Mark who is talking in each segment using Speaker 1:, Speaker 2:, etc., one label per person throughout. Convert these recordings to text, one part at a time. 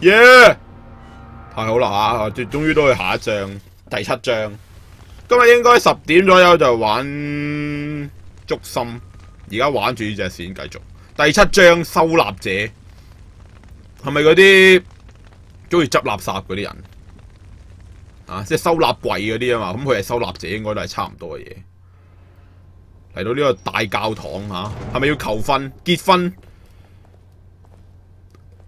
Speaker 1: 耶！太好啦吓，终终于都去下一章第七章。今日应该十点左右就玩竹心，而家玩住呢只线继续。第七章收纳者系咪嗰啲中意执垃圾嗰啲人啊？即系收纳柜嗰啲啊嘛，咁佢系收纳者，应该都系差唔多嘅嘢。嚟到呢个大教堂吓，系咪要求婚结婚？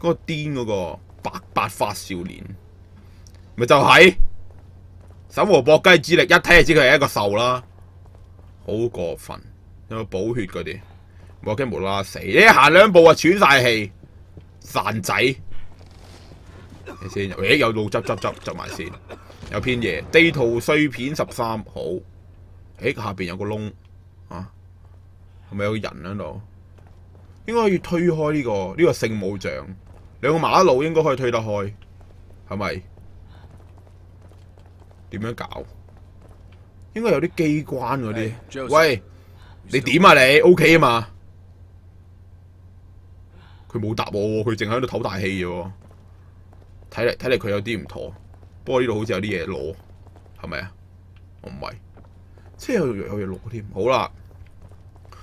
Speaker 1: 嗰个癫嗰个白发少年，咪就系手和搏鸡之力，一睇就知佢系一个兽啦，好过分！有冇补血嗰啲？我驚无啦啦死，你行两步啊喘晒气，散仔！睇先，诶有路执执执执埋先，有片嘢地图碎片十三，好，诶下边有个窿，啊，系咪有人喺度？应该可以推开呢个呢个圣母像。两个马路应该可以推得开，系咪？点样搞？应该有啲机关嗰啲。喂，你点啊你？O K 啊嘛？佢冇答我，佢净系喺度唞大气咋？睇嚟睇嚟佢有啲唔妥。不过呢度好似有啲嘢攞，系咪啊？我唔系，即系有有嘢攞添。好啦。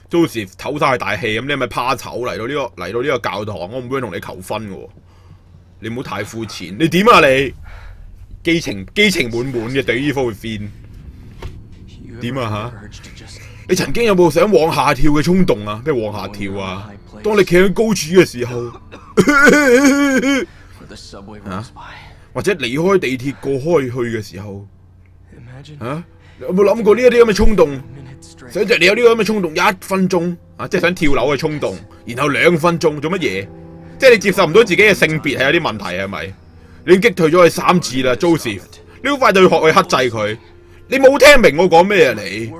Speaker 1: 到时唞晒大气咁，你咪怕丑嚟到呢个嚟到呢个教堂，我唔会同你求婚嘅。你唔好太肤浅，你点啊你？激情激情满满嘅对于科学 fan，点啊吓？你曾经有冇想往下跳嘅冲动啊？咩往下跳啊！当你企喺高处嘅时候，吓，或者离开地铁过开去嘅时候，啊，有冇谂过呢一啲咁嘅冲动？想着你有呢个咁嘅冲动，一分钟啊，即系想跳楼嘅冲动，然后两分钟做乜嘢？即系你接受唔到自己嘅性别系有啲问题系咪？你击退咗佢三次啦，Joseph，你好快就要学去克制佢。你冇听明我讲咩啊？你，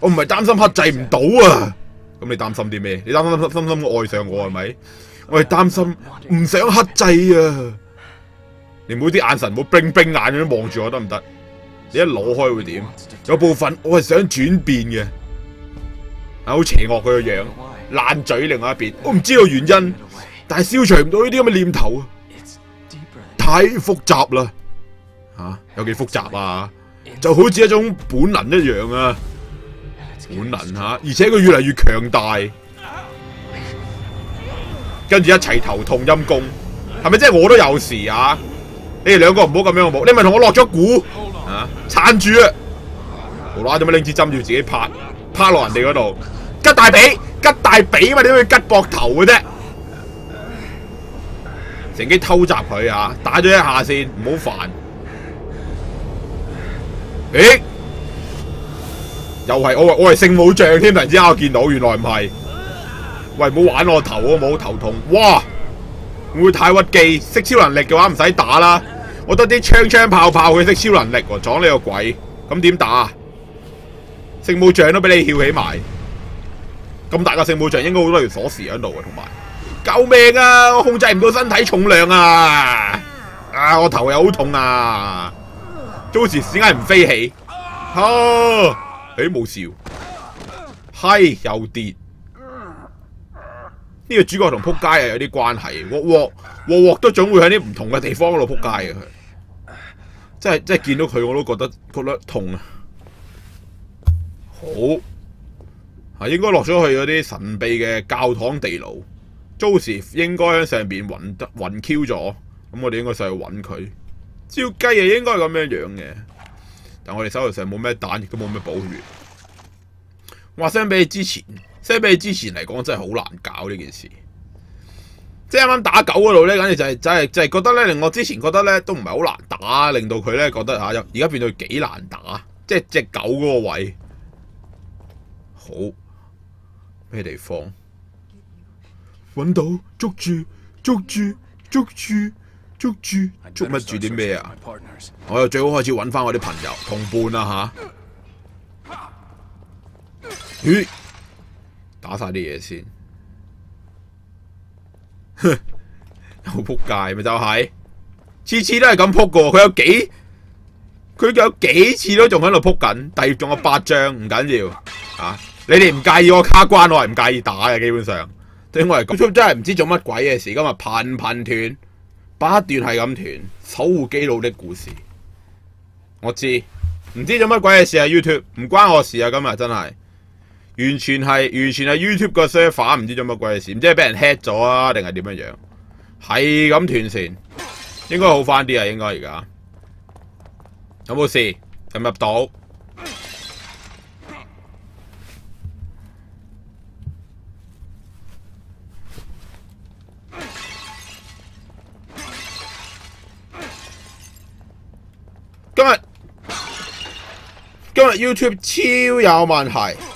Speaker 1: 我唔系担心克制唔到啊。咁你担心啲咩？你担心深深爱上我系咪？我系担心唔想克制啊。你唔好啲眼神，唔好冰冰眼咁望住我得唔得？你一攞开会点？有部分我系想转变嘅，好邪恶佢个样烂嘴。另外一边我唔知道原因，但系消除唔到呢啲咁嘅念头啊，太复杂啦吓，有几复杂啊？就好似一种本能一样啊，本能吓，而且佢越嚟越强大，跟住一齐头痛阴公，系咪即系我都有事啊？你哋两个唔好咁样，冇你咪同我落咗股。撑住啊！无啦，做咩拎支针住自己拍，趴落人哋嗰度，吉大髀，吉大髀啊嘛，点会吉膊头嘅啫？成机偷袭佢啊！打咗一下先，唔好烦。咦？又系我，我系圣母像添，突然之间我见到，原来唔系。喂，唔好玩我头啊！我好头痛。哇！唔会太屈技，识超能力嘅话唔使打啦。我得啲枪枪炮炮，佢识超能力，撞你个鬼，咁点打？圣母像都俾你翘起埋，咁大个圣母像应该好多条锁匙喺度啊，同埋，救命啊！我控制唔到身体重量啊，啊！我头又好痛啊，到时屎鸡唔飞起，啊！诶冇事，嗨，又跌，呢个主角同扑街又有啲关系，镬镬镬镬都总会喺啲唔同嘅地方度扑街嘅即系即系见到佢，我都觉得觉得痛啊！好啊，应该落咗去嗰啲神秘嘅教堂地牢。Joseph 应该喺上边晕晕 Q 咗，咁我哋应该上去揾佢。照鸡啊，应该咁样样嘅。但我哋手头上冇咩蛋，亦都冇咩补血。话相比起之前，相比起之前嚟讲，真系好难搞呢件事。即系啱啱打狗嗰度咧，反直就系就系就系觉得咧，令我之前觉得咧都唔系好难打，令到佢咧觉得吓，而家变到几难打。即系只狗嗰个位，好咩地方？搵到捉住，捉住，捉住，捉住，捉乜住啲咩啊？我又最好开始搵翻我啲朋友同伴啦吓。咦？打晒啲嘢先。好扑街咪就系，次次都系咁扑过，佢有几佢有几次都仲喺度扑紧，二仲有八张唔紧要啊！你哋唔介意我卡关，我系唔介意打嘅，基本上，对我嚟讲真系唔知做乜鬼嘅事，今日频频断，不断系咁断，守护基佬的故事，我知，唔知做乜鬼嘅事啊？YouTube 唔关我事啊，今日真系。完全系完全系 YouTube 个 server 唔知做乜鬼事，即系俾人 hit 咗啊，定系点样样？系咁断线，应该好翻啲啊，应该而家有冇事？入唔入到？今日今日 YouTube 超有问题。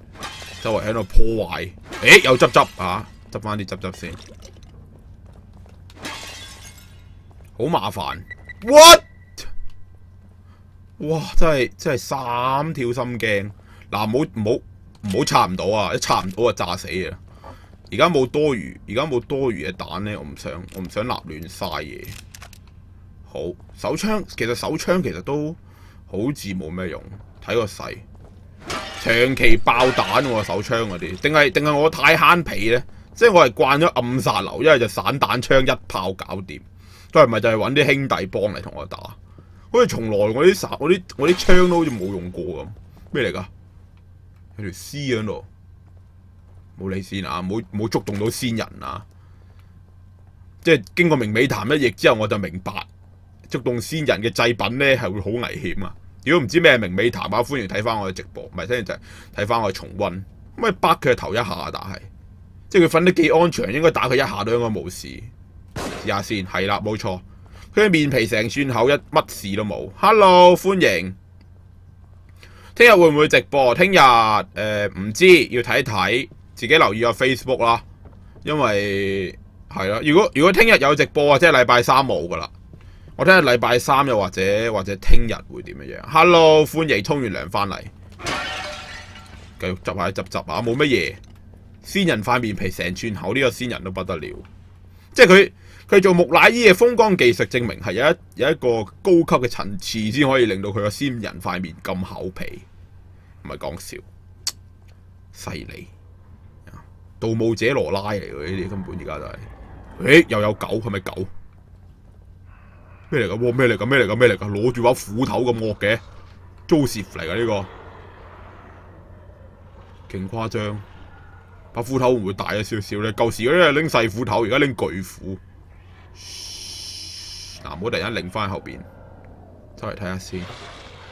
Speaker 1: 周围喺度破坏，诶又执执啊，执翻啲执执先，好麻烦。what？哇，真系真系三条心惊。嗱，唔好唔好唔好插唔到啊，一插唔到啊炸死啊！而家冇多余，而家冇多余嘅蛋咧，我唔想我唔想立乱嘥嘢。好，手枪其实手枪其实都好似冇咩用，睇个细。長期爆彈喎手槍嗰啲，定係定系我太慳皮咧？即係我係慣咗暗殺流，一係就散彈槍一炮搞掂。都係咪就係揾啲兄弟幫嚟同我打？好似從來我啲我啲我啲槍都好似冇用過咁。咩嚟㗎？有條絲喺度。冇你先啊！冇冇觸動到仙人啊！即係經過明美談一役之後，我就明白觸動仙人嘅製品咧係會好危險啊！如果唔知咩明美談啊，歡迎睇翻我嘅直播，唔係听係就睇翻我嘅重温。咁咪 b 佢頭一下，但係即係佢瞓得幾安全，應該打佢一下都應該冇事。試下先，係啦，冇錯。佢嘅面皮成串口，一乜事都冇。Hello，歡迎。聽日會唔會直播？聽日诶，唔知，要睇睇，自己留意下 Facebook 啦。因為係啦，如果如果聽日有直播啊，即系禮拜三冇噶啦。我睇日礼拜三又或者或者听日会点样？Hello，欢迎冲完凉翻嚟，继续执下执执啊！冇乜嘢，仙人块面皮成寸口，呢个仙人都不得了。即系佢佢做木乃伊嘅风光技术，证明系有一有一个高级嘅层次，先可以令到佢个仙人块面咁厚皮，唔系讲笑，犀利。盗墓者罗拉嚟嘅呢啲，根本而家都系。咦？又有狗，系咪狗？咩嚟噶？咩嚟噶？咩嚟噶？咩嚟噶？攞住把斧头咁恶嘅，Joseph 嚟噶呢个，劲夸张。把斧头会唔会大咗少少咧？旧时嗰啲系拎细斧头，而家拎巨斧。嗱，我突然间拧翻后边，出嚟睇下先。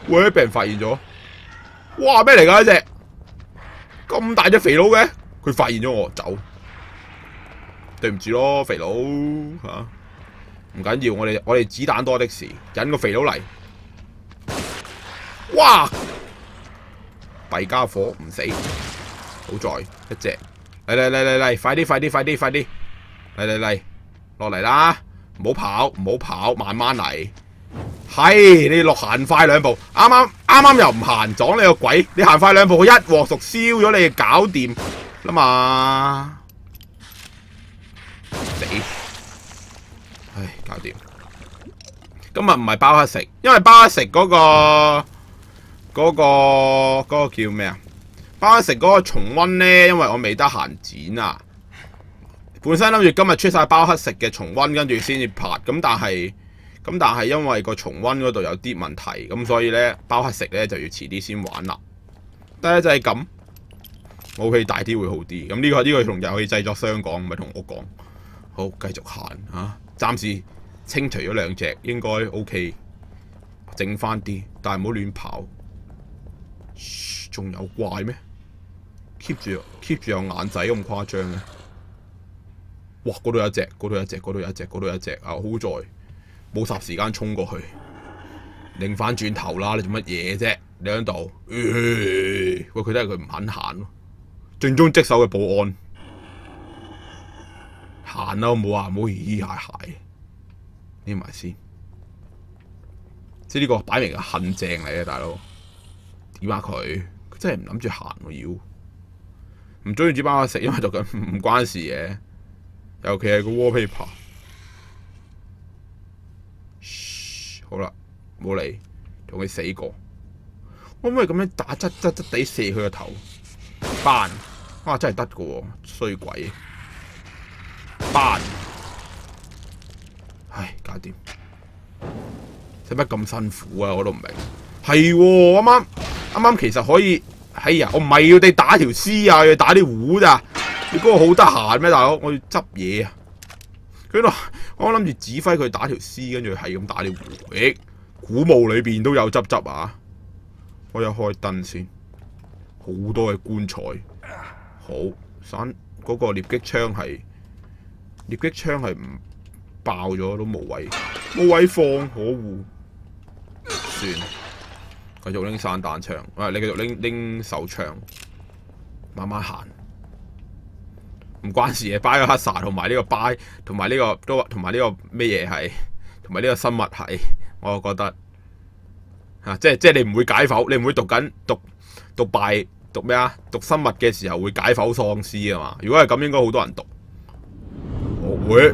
Speaker 1: 喂，俾人发现咗？哇，咩嚟噶呢只？咁大只肥佬嘅，佢发现咗我，走。对唔住咯，肥佬吓。唔紧要，我哋我哋子弹多的时，引个肥佬嚟。哇！弊家伙唔死，好在一只。嚟嚟嚟嚟嚟，快啲快啲快啲快啲，嚟嚟嚟，落嚟啦！唔好跑唔好跑，慢慢嚟。系你落行快两步，啱啱啱啱又唔行，撞你个鬼！你行快两步，一镬熟烧咗你，搞掂啦嘛。死！搞掂。今日唔系包黑食，因为包黑食嗰个嗰个嗰个叫咩啊？包黑食嗰个重温咧，因为我未得闲剪啊。本身谂住今日出晒包黑食嘅重温，跟住先至拍。咁但系咁但系，因为个重温嗰度有啲问题，咁所以咧包黑食咧就要迟啲先玩啦。得一就系咁。武器大啲会好啲。咁呢个呢个同游戏制作商讲，唔系同我讲。好，继续行啊！暂时。清除咗兩隻應該 O K，剩翻啲，但系唔好亂跑。仲有怪咩？keep 住，keep 住有眼仔咁誇張嘅。哇！嗰度有一隻，嗰度有一隻，嗰度有一隻，嗰度有一隻啊！好在冇霎時間衝過去，擰翻轉頭啦！你做乜嘢啫？你喺度？喂！佢都系佢唔肯行咯，正中職守嘅保安，行啦！冇唔冇咦咦鞋鞋。掩埋先，即系呢个摆明嘅恨正嚟嘅，大佬点啊佢？佢真系唔谂住行，妖，唔中意煮包我食，因为就咁唔关事嘅。尤其系个 War Paper。嘘，好啦，冇理，同佢死过。可唔可以咁样打侧侧质地射佢个头？班，我话真系得嘅，衰鬼。班。唉，搞掂，使乜咁辛苦啊？我都唔明。系，啱啱啱啱其实可以，哎呀，我唔系要你打条丝啊，要打啲壶咋？你嗰个好得闲咩，大佬？我要执嘢啊！佢我谂住指挥佢打条丝，跟住系咁打啲壶。咦，古墓里边都有执执啊？我一开灯先，好多嘅棺材。好，散嗰个猎击枪系猎击枪系唔？爆咗都冇位，冇位放可恶，算，继续拎散弹枪，喂，你继续拎拎手枪，慢慢行，唔关事嘅，By 哈萨同埋呢个 By 同埋呢个都同埋呢个咩嘢系，同埋呢个生物系，我觉得，啊，即系即系你唔会解剖，你唔会读紧读读 b 读咩啊，读生物嘅时候会解剖丧尸啊嘛，如果系咁，应该好多人读，我会。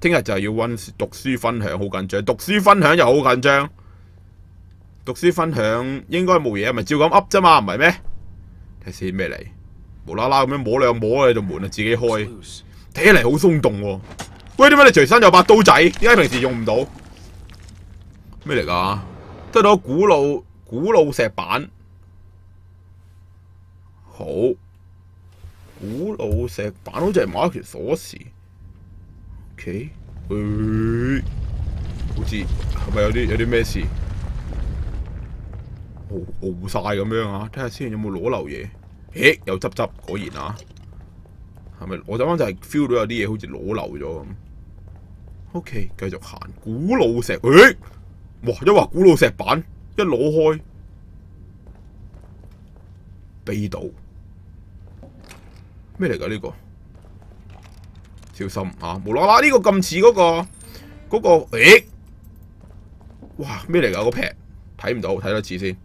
Speaker 1: 听日就系要温读书分享，好紧张。读书分享又好紧张。读书分享应该冇嘢咪照咁 up 啫嘛，唔系咩？睇先咩嚟？无啦啦咁样摸两摸喺度门啊自己开，睇起嚟好松动。喂，点解你随身有把刀仔？点解平时用唔到？咩嚟噶？得到古老古老石板。好，古老石板好似系一条锁匙。O K，诶，好似系咪有啲有啲咩事？敖敖晒咁样啊！睇下先有冇攞漏嘢？诶，又执执果然啊！系咪？我阵啱就系 feel 到有啲嘢好似攞漏咗。O K，继续行，古老石，诶，哇！一话古老石板，一攞开，悲到咩嚟噶呢个？小心啊！无啦啦呢个咁似嗰个嗰个咦？哇咩嚟噶？个劈？睇唔到，睇多次先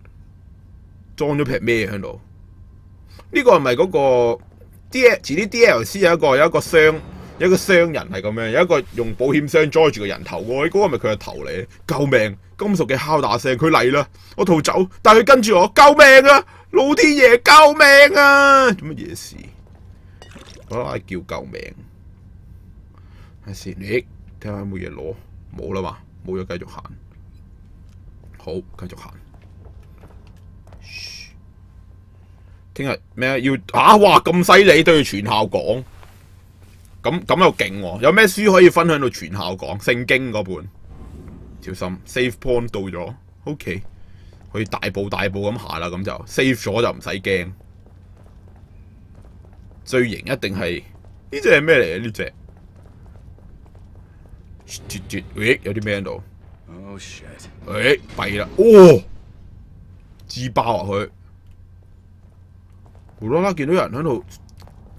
Speaker 1: 装咗劈咩喺度？呢个系咪嗰个 D？前啲 D L C 有一个有一个箱，有一个商人系咁样，有一个用保险箱载住个人头。喎，嗰个系咪佢嘅头嚟？救命！金属嘅敲打声，佢嚟啦！我逃走，但系佢跟住我，救命啊！老天爷，救命啊！做乜嘢事？拉叫救命！睇先，你睇下有冇嘢攞，冇啦嘛，冇咗继续行。好，继续行。嘘，听日咩要吓哇咁犀利都要全校讲，咁咁又劲喎！有咩书可以分享到全校讲？圣经嗰本，小心，save point 到咗，ok，可以大步大步咁行啦，咁就 save 咗就唔使惊。最型一定系呢只系咩嚟啊？呢只。绝绝，喂，有啲咩喺度？Oh shit！喂，闭啦，哦，支爆落去，无啦啦，见到有人喺度，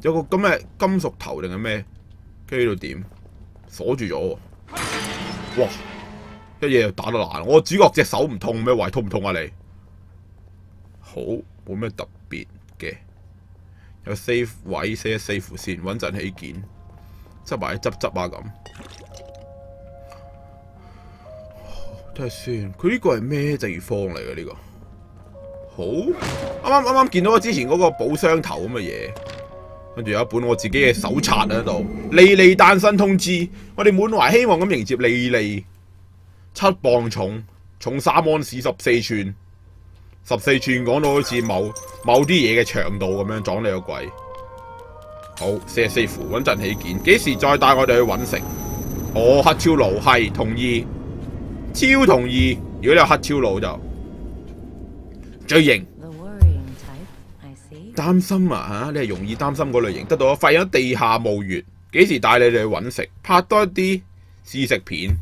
Speaker 1: 有个咁嘅金属头定系咩？跟机度点锁住咗？哇，一嘢打到烂，我主角只手唔痛咩？胃痛唔痛啊？你好冇咩特别嘅？有四位，四一四副线稳阵起见，执埋执执啊咁。睇下先，佢呢个系咩地方嚟嘅呢个？好，啱啱啱啱见到我之前嗰个宝箱头咁嘅嘢，跟住有一本我自己嘅手册喺度。莉莉诞生通知，我哋满怀希望咁迎接莉莉。七磅重，重三安士十四寸，十四寸讲到好似某某啲嘢嘅长度咁样，撞你个鬼。好，四十四符，稳阵起见，几时再带我哋去揾食？我黑超奴系同意。超同意，如果你有黑超佬就最型。担心啊吓，你系容易担心个类型，得到我发现咗地下墓穴，几时带你哋去揾食，拍多一啲试食片。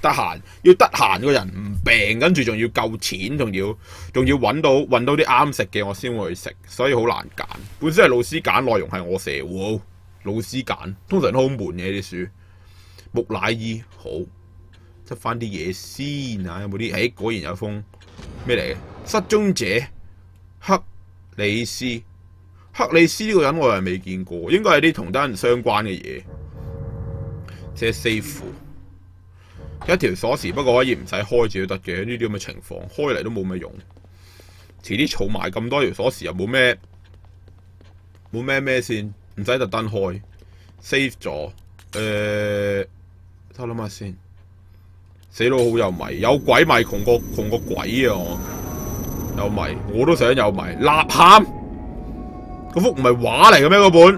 Speaker 1: 得闲要得闲个人唔病，跟住仲要够钱，仲要仲要到搵到啲啱食嘅，我先会食，所以好难拣。本身系老师拣内容系我蛇老师拣通常都好闷嘅啲书。木乃伊好。出翻啲嘢先啊！有冇啲？哎，果然有封咩嚟嘅？失踪者克里斯，克里斯呢个人我係未见过，应该系啲同人相关嘅嘢。即系 s a f e 一条锁匙，不过以唔使开住都得嘅。呢啲咁嘅情况，开嚟都冇咩用。迟啲储埋咁多条锁匙又冇咩冇咩咩先，唔使特登开。save 咗，诶，我谂下先。死佬好有迷，有鬼迷穷个穷个鬼啊！我有迷，我都想有迷。立喊嗰幅唔系画嚟嘅咩？嗰本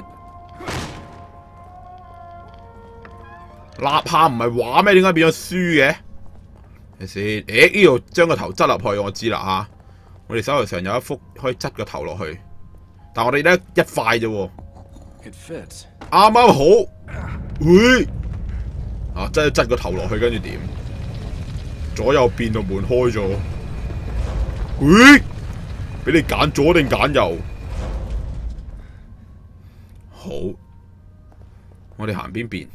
Speaker 1: 立喊唔系画咩？点解变咗书嘅？等先，诶，呢度将个头执入去，我知啦吓。我哋手头上有一幅可以执个头落去，但我哋咧一块啫，啱啱好。喂，啊，系执个头落去，跟住点？左右边度门开咗，鬼，俾你拣左定拣右，好，我哋行边边，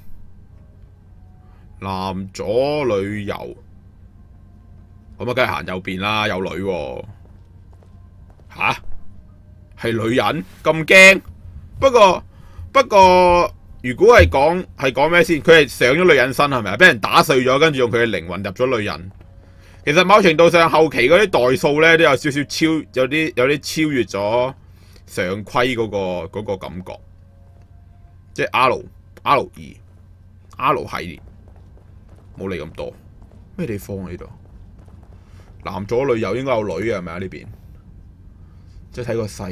Speaker 1: 男左女右，咁啊梗系行右边啦，有女，吓，系女人咁惊，不过不过。如果系讲系讲咩先？佢系上咗女人身系咪啊？俾人打碎咗，跟住用佢嘅灵魂入咗女人。其实某程度上后期嗰啲代数咧都有少少超，有啲有啲超越咗常规嗰个嗰个感觉。即系 R R 二 R 系列，冇理咁多。咩地方喺度？男左女右应该有女嘅系咪啊？呢边即系睇个细，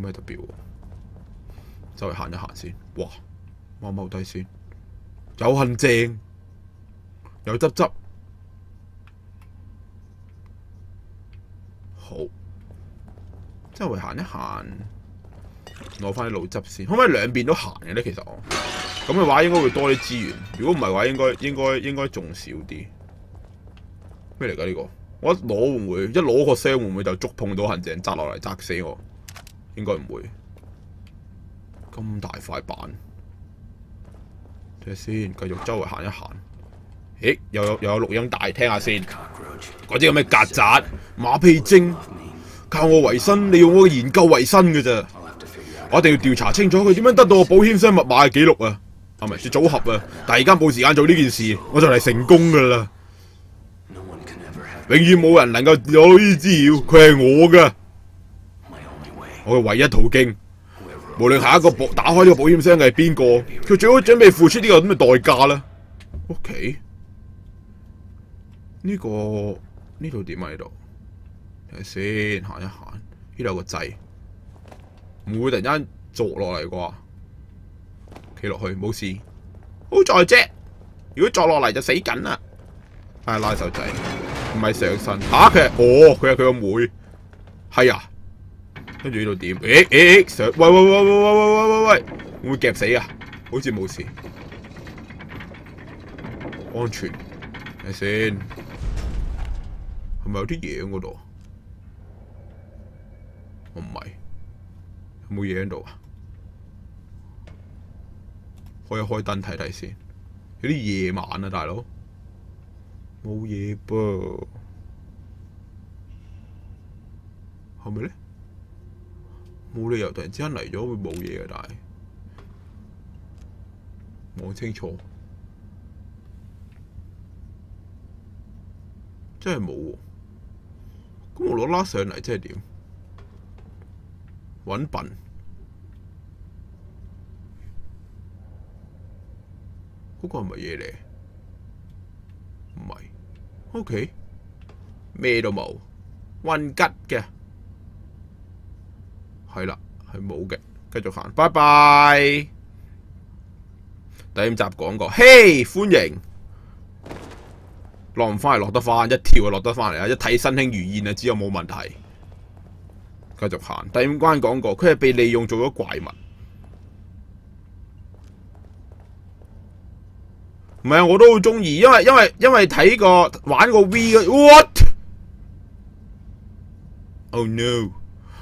Speaker 1: 唔系特别。周围行一行先，哇！望望低先，有痕正，有执执，好，即围行一行，攞翻啲老汁先，可唔可以两边都行嘅咧？其实，咁嘅话应该会多啲资源，如果唔系嘅话，应该应该应该仲少啲。咩嚟噶呢个？我攞会唔会一攞个声会唔会就触碰到痕正砸落嚟砸死我？应该唔会。咁大块板，睇下先，继续周围行一行。咦，又有又有录音大，听下先，嗰者有咩曱甴、马屁精，靠我維生，你用我嘅研究維生嘅啫。我一定要调查清楚佢点样得到我保险箱密码嘅记录啊！系咪？说组合啊，但系而家冇时间做呢件事，我就嚟成功噶啦。永远冇人能够有呢之料，佢系我嘅，我嘅唯一途径。无论下一个保打开呢个保险箱嘅系边个，佢最好准备付出呢个咁嘅代价啦。屋企呢个呢度点啊？呢度睇先，行一行呢度有个掣，唔会突然间着落嚟啩？企落去冇事，好在啫。如果坐落嚟就死紧啦。快拉手仔，唔系成身吓佢，哦，佢系佢个妹，系啊。跟住呢度点？诶诶诶！喂喂喂喂喂喂喂喂喂！会唔会夹死啊？好似冇事，安全。睇先，系咪有啲嘢喺嗰度？唔系，有冇嘢喺度啊？开一开灯睇睇先，有啲夜晚啊，大佬，冇嘢噃，系咪咧？冇理由突然之間嚟咗會冇嘢嘅，但係冇清楚，真係冇。咁我攞啦上嚟，真係點？揾笨，嗰個係咪嘢嚟？唔係。OK，咩都冇，混吉嘅。系啦，系冇嘅，继续行，拜拜。第五集讲过，嘿，欢迎落唔翻嚟，落得翻，一跳就落得翻嚟啊！一睇身轻如燕啊，知有冇问题。继续行，第五关讲过，佢系被利用做咗怪物。唔系啊，我都好中意，因为因为因为睇个玩个 V 嘅 what？Oh no！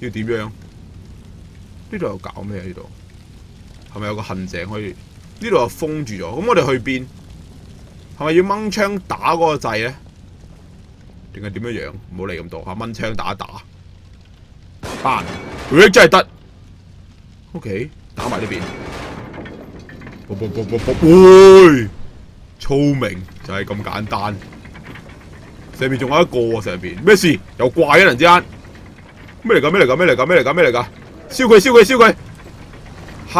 Speaker 1: 要点样？呢度又搞咩？呢度系咪有个陷阱可以？呢度又封住咗，咁我哋去边？系咪要掹枪打嗰个掣咧？定系点样？唔好理咁多吓，掹枪打一打。班，你真系得。O.K. 打埋呢边。卜喂！聪明就系咁简单。上面仲有一个喎，上面咩事？又怪啊！人之间，咩嚟噶？咩嚟噶？咩嚟噶？咩嚟噶？咩嚟噶？烧佢！烧佢！烧佢！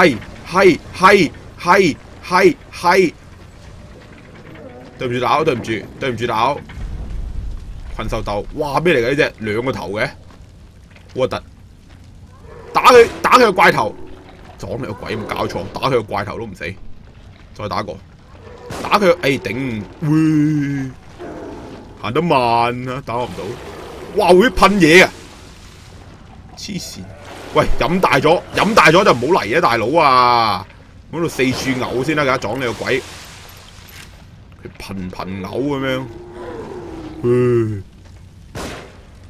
Speaker 1: 系系系系系系，对唔住打，对唔住，对唔住打。群兽斗，哇咩嚟噶呢只？两个头嘅，好核突。打佢，打佢个怪头，撞你个鬼冇搞错，打佢个怪头都唔死，再打个，打佢，哎顶，行得慢啊，打我唔到，哇会喷嘢啊！黐线！喂，饮大咗，饮大咗就唔好嚟啊，大佬啊！喺度四处呕先啦，佢撞你个鬼，佢频频呕咁样。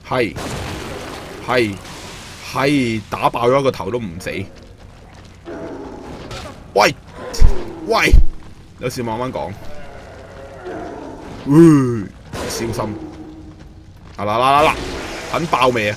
Speaker 1: 系系系，打爆咗个头都唔死。喂喂，有事慢慢讲。小心！嗱啦啦啦啦，很爆味啊！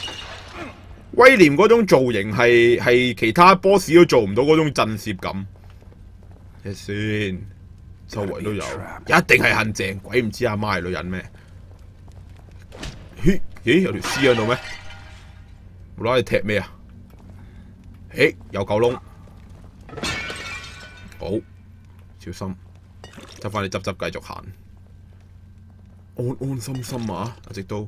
Speaker 1: 威廉嗰种造型系系其他 boss 都做唔到嗰种震慑感。先，周围都有，一定系陷正，鬼唔知阿妈系女人咩？咦？有条尸喺度咩？无啦，你踢咩啊？诶，有狗窿，好，小心，执翻啲执执，继续行，安安心心啊，一直都。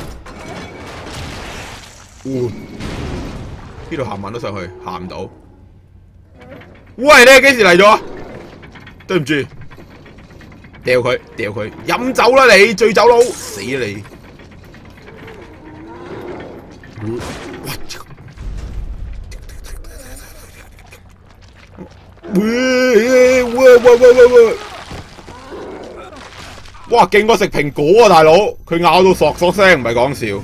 Speaker 1: 边度行慢都上去，行唔到。喂，你几时嚟咗？对唔住，掉佢，掉佢，饮酒啦你，醉酒佬，死你。嗯，我喂喂喂喂喂！哇，劲过食苹果啊，大佬，佢咬到索索声，唔系讲笑。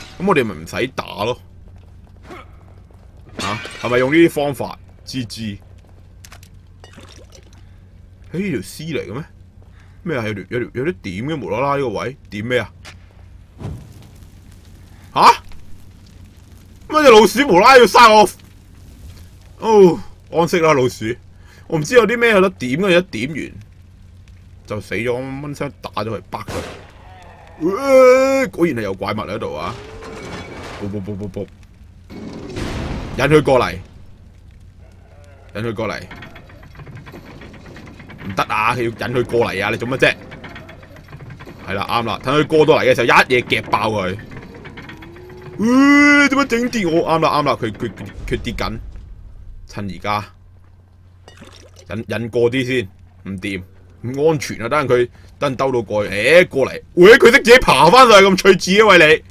Speaker 1: 咁我哋咪唔使打咯，吓系咪用呢啲方法？滋喺呢条丝嚟嘅咩？咩啊？有条有条有啲点嘅，无啦啦呢个位点咩啊？吓！乜只老鼠无啦啦要杀我？哦，安息啦老鼠，我唔知有啲咩有得点嘅，一点完就死咗，蚊枪打咗佢 b 佢。果然系有怪物喺度啊！b 引佢过嚟，引佢过嚟，唔得啊！要引佢过嚟啊！你做乜啫？系啦，啱啦，等佢过到嚟嘅时候，一嘢夹爆佢。诶，点样整啲？我啱啦，啱啦，佢缺跌跌紧，趁而家引引过啲先，唔掂唔安全啊！等佢等兜到过，诶，过嚟，喂，佢识自己爬翻上去咁趣致啊！喂你。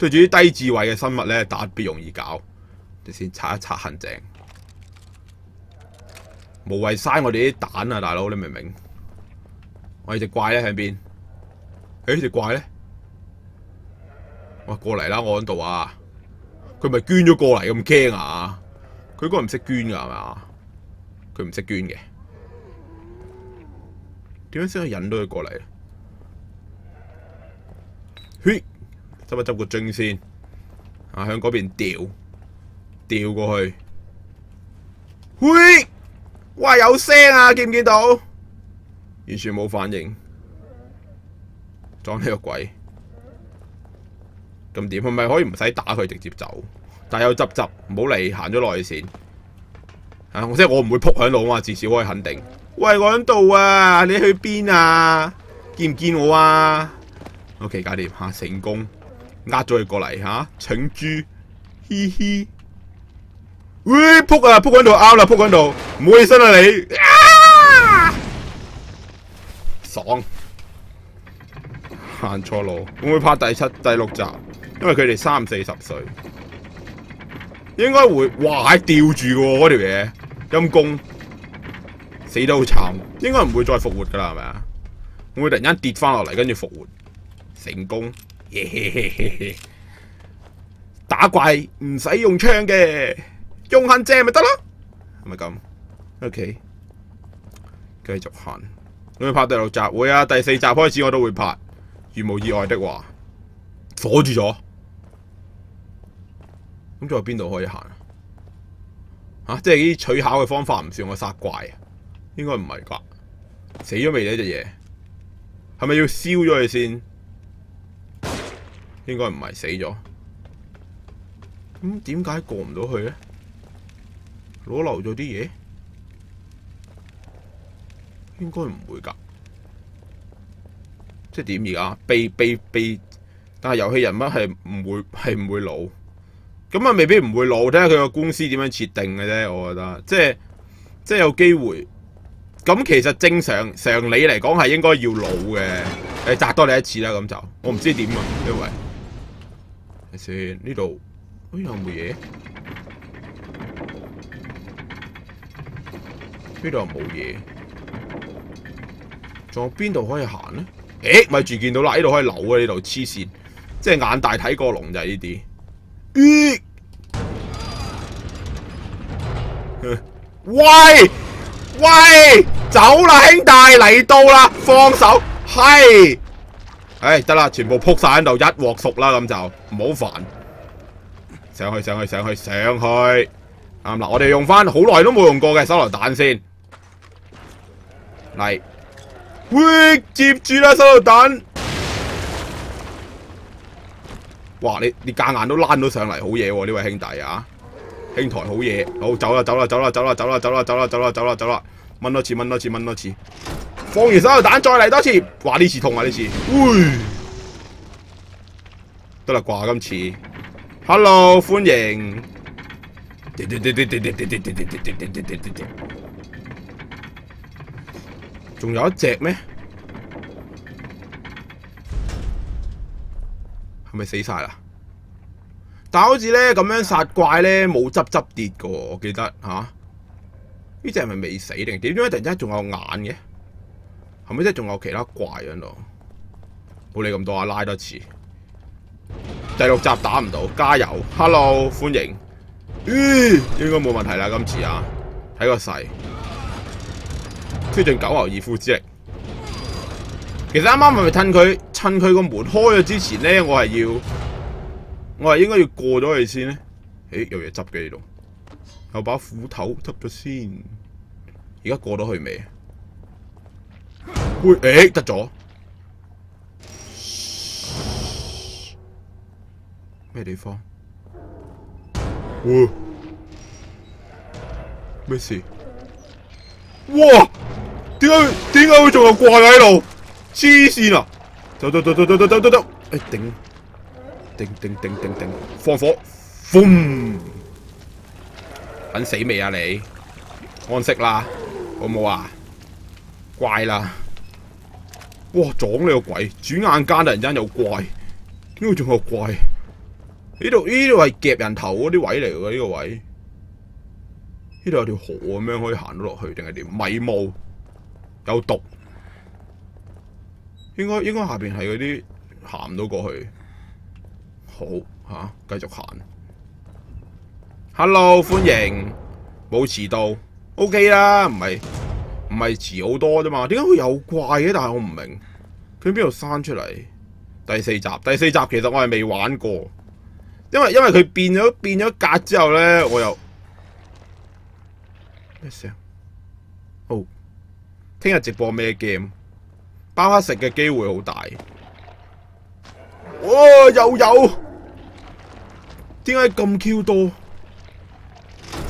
Speaker 1: 对住啲低智慧嘅生物咧，打必容易搞。你先擦一擦陷阱，无谓嘥我哋啲蛋啊，大佬你明唔明？我只怪咧喺边？诶，只怪咧？我过嚟啦，我喺度啊！佢咪捐咗过嚟咁惊啊？佢嗰个唔识捐噶系咪啊？佢唔识捐嘅，点样先可以引到佢过嚟？嘘。执一执个樽先，啊，向嗰边掉，掉过去。喂，哇，有声啊，见唔见到？完全冇反应，撞呢个鬼。咁点係咪可以唔使打佢，直接走。但系有执执，唔好嚟行咗内线。啊，即系我唔会扑响度啊嘛，至少可以肯定。喂，我喺度啊，你去边啊？见唔见我啊？O K，搞掂，吓成功。压咗佢过嚟吓，请猪，嘻嘻，喂，扑啊扑喺度啱啦，扑喺度，唔好起身啊你，爽，行错路，会唔会拍第七、第六集？因为佢哋三四十岁，应该会，哇吓吊住喎，嗰条嘢阴功，死得好惨，应该唔会再复活噶啦系咪啊？会突然间跌翻落嚟，跟住复活成功。打怪唔使用枪嘅，用行射咪得咯？系咪咁？O K，继续行。我要拍第六集会啊，第四集开始我都会拍，如无意外的话。锁住咗，咁有边度可以行啊？吓，即系啲取巧嘅方法唔算我杀怪啊？应该唔系啩？死咗未呢只嘢？系咪要烧咗佢先？应该唔系死咗，咁点解过唔到去咧？攞漏咗啲嘢？应该唔会噶，即系点而家？被被被，但系游戏人物系唔会系唔会老，咁啊未必唔会老。睇下佢个公司点样设定嘅啫，我觉得，即系即系有机会。咁其实正常常理嚟讲系应该要老嘅。诶，砸多你一次啦，咁就我唔知点啊，因为。睇先，呢度哎有冇嘢，呢度又冇嘢，仲有边度可以行呢？诶，咪住见到啦，呢度可以扭啊！呢度，黐线，即系眼大睇过龙就系呢啲。喂喂，走啦，兄弟嚟到啦，放手系。唉，得啦，全部扑晒喺度，一镬熟啦咁就唔好烦。上去上去上去上去，啱啦！我哋用翻好耐都冇用过嘅手榴弹先，嚟，接住啦手榴弹。哇，你你夹眼都攋到上嚟，好嘢喎！呢位兄弟啊，兄台好嘢。好，走啦走啦走啦走啦走啦走啦走啦走啦走啦走啦，掹多次掹多次掹多次。放完手榴弹再嚟多次，哇！呢次痛啊！呢次，喂，得啦，啩，今次。Hello，欢迎。仲有一只咩？系咪死晒啦？但好似咧咁样杀怪咧，冇执执跌噶，我记得吓。呢只系咪未死定点？点解突然间仲有眼嘅？咁即系仲有其他怪喺度，冇理咁多啊！拉多次，第六集打唔到，加油！Hello，欢迎，嗯，应该冇问题啦，今次啊，睇个势，推进九牛二虎之力。其实啱啱系咪趁佢趁佢个门开咗之前咧？我系要，我系应该要过咗去先咧？诶，有嘢执嘅呢度，有把斧头执咗先。而家过到去未？喂，诶，得咗，咩地方？哇，咩事？哇，点解点解会仲有怪喺度？黐线啊！走走走走走走走走，哎顶！顶顶顶顶顶，放火 b o 死未啊你？安息啦，好冇啊？乖啦！哇撞你个鬼！转眼间突然间又怪，点度仲有怪？呢度呢度系夹人头嗰啲位嚟嘅呢个位？呢度有条河咁样可以行到落去定系点？迷雾有毒，应该应该下边系嗰啲行唔到过去。好吓，继续行。Hello，欢迎，冇迟到，OK 啦，唔系。唔系迟好多啫嘛？点解佢有怪嘅？但系我唔明佢边度生出嚟？第四集第四集其实我系未玩过，因为因为佢变咗变咗格之后咧，我又咩聲？哦，听日直播咩 game？包黑食嘅机会好大。哇！又有，点解咁 Q 多？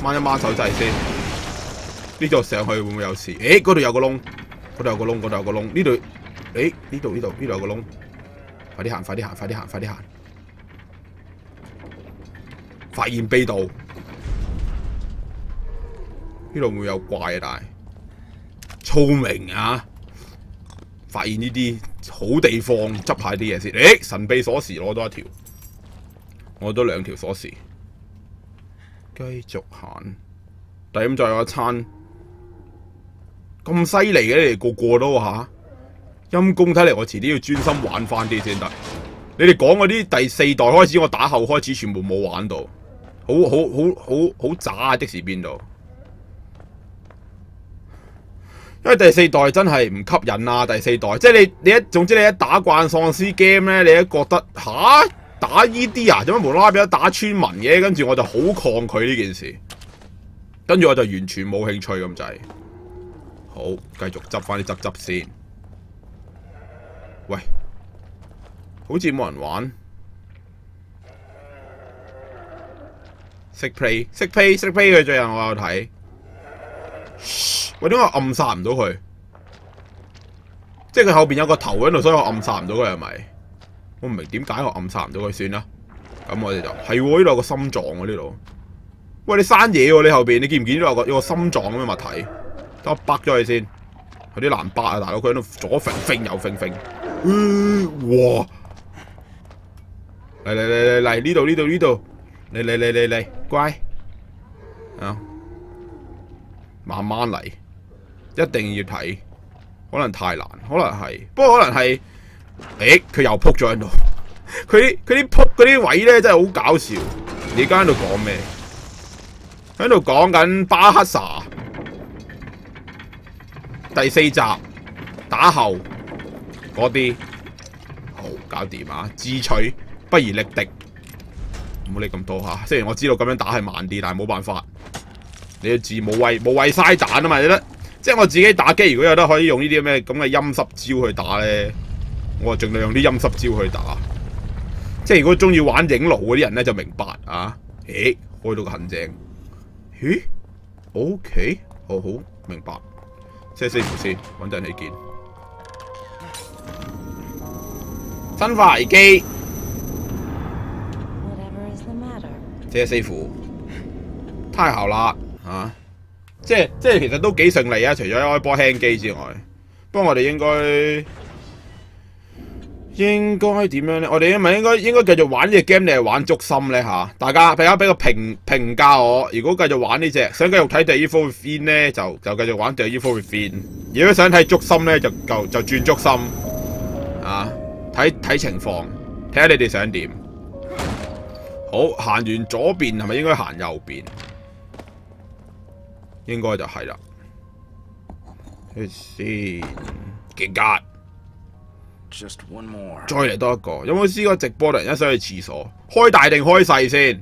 Speaker 1: 掹一掹手掣先。呢度上去会唔会有事？诶，嗰度有个窿，嗰度有个窿，嗰度有个窿。呢度，诶，呢度呢度呢度有个窿。快啲行，快啲行，快啲行，快啲行。发现秘道，呢度会有怪啊！但系，聪明啊，发现呢啲好地方，执下啲嘢先。诶，神秘锁匙攞多一条，攞多两条锁匙，继续行。第咁就有一餐。咁犀利嘅，你哋个个都吓阴公，睇嚟我迟啲要专心玩翻啲先得。你哋讲嗰啲第四代开始，我打后开始全部冇玩到，好好好好好渣啊！的士边度？因为第四代真系唔吸引啊！第四代即系你你一总之你一打惯丧尸 game 咧，你一觉得吓打呢啲啊，做乜无啦啦变咗打村民嘅？跟住我就好抗拒呢件事，跟住我就完全冇兴趣咁滞。好，继续执翻啲执执先。喂，好似冇人玩。识 play，识 play，识 play 佢最近我有睇。喂，点解我暗杀唔到佢？即系佢后边有个头喺度，所以我暗杀唔到佢系咪？我唔明点解我暗杀唔到佢算啦。咁我哋就系喎，呢度有个心脏喎，呢度。喂，你删嘢喎，你后边你见唔见有个有个心脏咁嘅物体？我拨咗佢先，有啲难拨啊！大佬佢喺度左揈揈右揈揈，哇！嚟嚟嚟嚟嚟呢度呢度呢度，嚟嚟嚟嚟嚟，乖啊！慢慢嚟，一定要睇，可能太难，可能系，不过可能系，咦？佢又扑咗喺度，佢佢啲扑嗰啲位咧真系好搞笑。你而家喺度讲咩？喺度讲紧巴克萨。第四集打后嗰啲好搞掂啊！智取不如力敌，唔好理咁多吓。虽然我知道咁样打系慢啲，但系冇办法。你要自冇为冇为嘥蛋啊嘛？你得即系我自己打机，如果有得可以用呢啲咩咁嘅阴湿招去打咧，我啊尽量用啲阴湿招去打。即系如果中意玩影炉嗰啲人咧，就明白啊！咦，开到个陷阱？咦？O K，好好明白。谢师傅先，稳阵起见。新发电机。谢师傅，太好啦，吓，即系即系，其实都几顺利啊！除咗开波轻机之外，不过我哋应该。应该点样呢？我哋一问应该应该继续玩呢只 game 定系玩捉心呢？吓？大家大家俾个评评价我。如果继续玩呢只，想继续睇《地衣科会变》咧，就就继续玩《地衣科会变》；如果想睇捉心呢，就就就转捉心啊！睇睇情况，睇下你哋想点。好，行完左边系咪应该行右边？应该就系啦。l e t 再嚟多一個，有冇试过直播突然間想去廁所，開大定開細先？